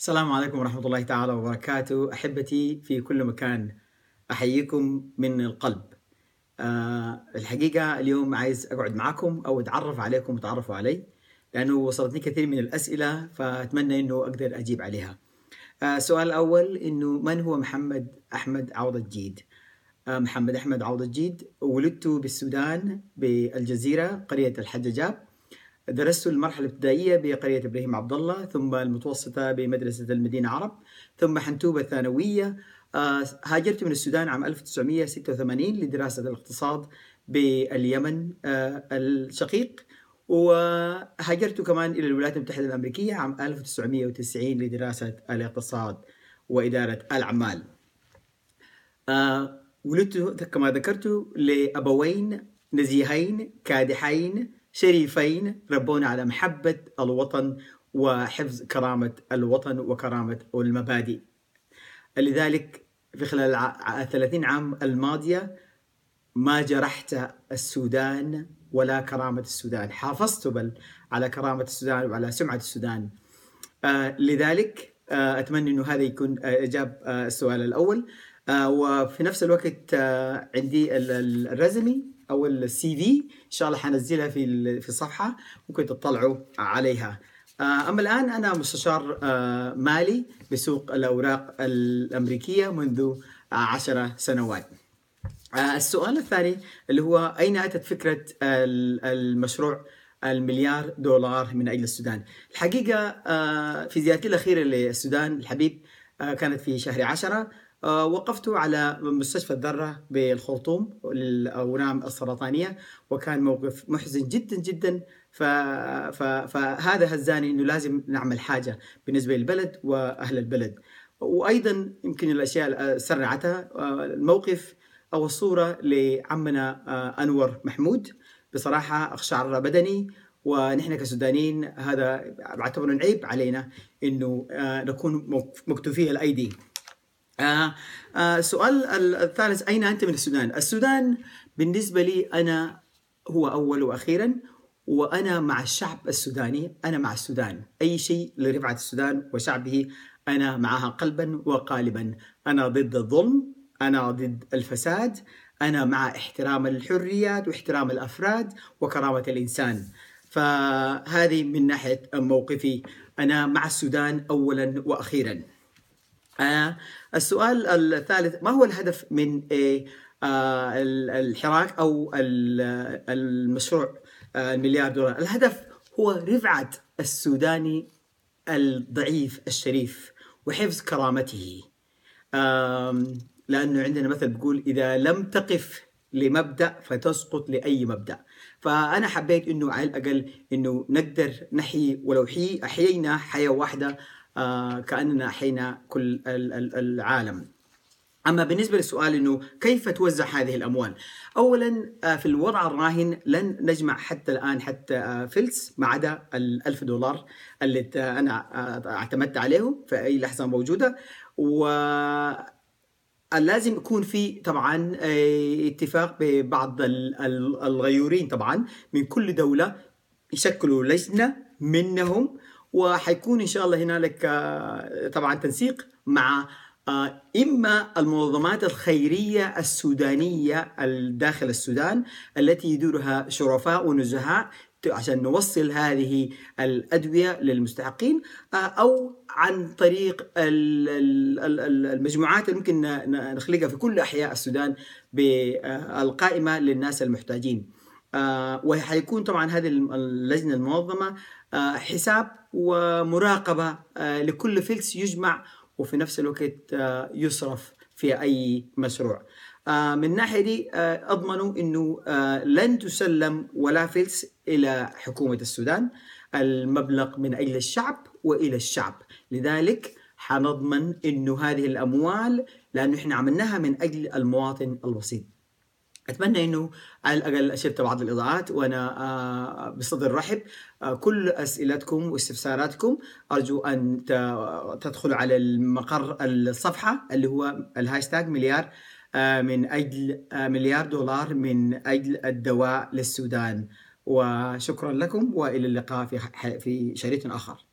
السلام عليكم ورحمة الله تعالى وبركاته أحبتي في كل مكان أحييكم من القلب أه الحقيقة اليوم عايز أقعد معكم أو أتعرف عليكم وتعرفوا علي لأنه وصلتني كثير من الأسئلة فأتمنى أنه أقدر أجيب عليها أه السؤال الأول أنه من هو محمد أحمد عوض الجيد؟ أه محمد أحمد عوض الجيد ولدت بالسودان بالجزيرة قرية الحجاجاب درست المرحلة الابتدائية بقرية إبراهيم عبد الله ثم المتوسطة بمدرسة المدينة عرب ثم حنتوبة الثانوية آه، هاجرت من السودان عام 1986 لدراسة الاقتصاد باليمن آه، الشقيق وهاجرت كمان إلى الولايات المتحدة الأمريكية عام 1990 لدراسة الاقتصاد وإدارة الأعمال آه، ولدت كما ذكرت لأبوين نزيهين كادحين شريفين ربونا على محبة الوطن وحفظ كرامة الوطن وكرامة والمبادئ لذلك في خلال 30 عام الماضية ما جرحت السودان ولا كرامة السودان حافظت بل على كرامة السودان وعلى سمعة السودان آه، لذلك آه، أتمنى أنه هذا يكون آه، إجاب السؤال الأول وفي نفس الوقت عندي الرزمي او السي في ان شاء الله حنزلها في في الصفحه ممكن تطلعوا عليها آه، اما الان انا مستشار آه، مالي بسوق الاوراق الامريكيه منذ آه، عشر سنوات السؤال الثاني اللي هو اين اتت فكره المشروع المليار دولار من اجل السودان الحقيقه في زيارتي الاخيره للسودان الحبيب كانت في شهر عشرة آه، وقفت على مستشفى الذرة بالخرطوم للاورام نعم، السرطانية وكان موقف محزن جدا جدا فهذا هزاني أنه لازم نعمل حاجة بالنسبة للبلد وأهل البلد وأيضا يمكن الأشياء آه، سرعتها آه، الموقف أو الصورة لعمنا أنور محمود بصراحة أخشعر بدني ونحن كسودانيين هذا بعتبره عيب علينا انه نكون مكتوفي الايدي آه آه السؤال الثالث أين أنت من السودان؟ السودان بالنسبة لي أنا هو أول وأخيرا وأنا مع الشعب السوداني أنا مع السودان أي شيء لرفعة السودان وشعبه أنا معها قلبا وقالبا أنا ضد الظلم أنا ضد الفساد أنا مع احترام الحريات واحترام الأفراد وكرامة الإنسان فهذه من ناحية موقفي أنا مع السودان أولا وأخيرا آه، السؤال الثالث ما هو الهدف من آه، الحراك او المشروع آه، المليار دولار الهدف هو رفعه السوداني الضعيف الشريف وحفظ كرامته لانه عندنا مثل بيقول اذا لم تقف لمبدا فتسقط لاي مبدا فانا حبيت انه على الاقل انه نقدر نحيي ولو حي احيينا حياه واحده آه، كأننا حين كل العالم أما بالنسبة للسؤال أنه كيف توزع هذه الأموال أولا آه، في الوضع الراهن لن نجمع حتى الآن حتى آه، فلس ما عدا الألف دولار اللي أنا اعتمدت عليهم في أي لحظة موجودة و لازم يكون في طبعا اتفاق ببعض الغيورين طبعا من كل دولة يشكلوا لجنة منهم وحيكون ان شاء الله هنالك آه، طبعا تنسيق مع آه، اما المنظمات الخيريه السودانيه داخل السودان التي يديرها شرفاء ونزهاء عشان نوصل هذه الادويه للمستحقين آه، او عن طريق المجموعات اللي ممكن نخلقها في كل احياء السودان بالقائمه للناس المحتاجين. وحيكون آه، وهيكون طبعا هذه اللجنه المنظمه آه، حساب ومراقبه آه، لكل فلس يجمع وفي نفس الوقت يصرف في اي مشروع. من الناحيه دي اضمنوا انه لن تسلم ولا فلس الى حكومه السودان المبلغ من اجل الشعب والى الشعب، لذلك حنضمن انه هذه الاموال لانه احنا عملناها من اجل المواطن البسيط. اتمنى انه على الاقل اشرت بعض الاضاءات وانا آه، بصدر رحب آه، كل اسئلتكم واستفساراتكم ارجو ان تدخلوا على المقر الصفحه اللي هو الهاشتاج مليار آه، من اجل مليار دولار من اجل الدواء للسودان وشكرا لكم والى اللقاء في في شريط اخر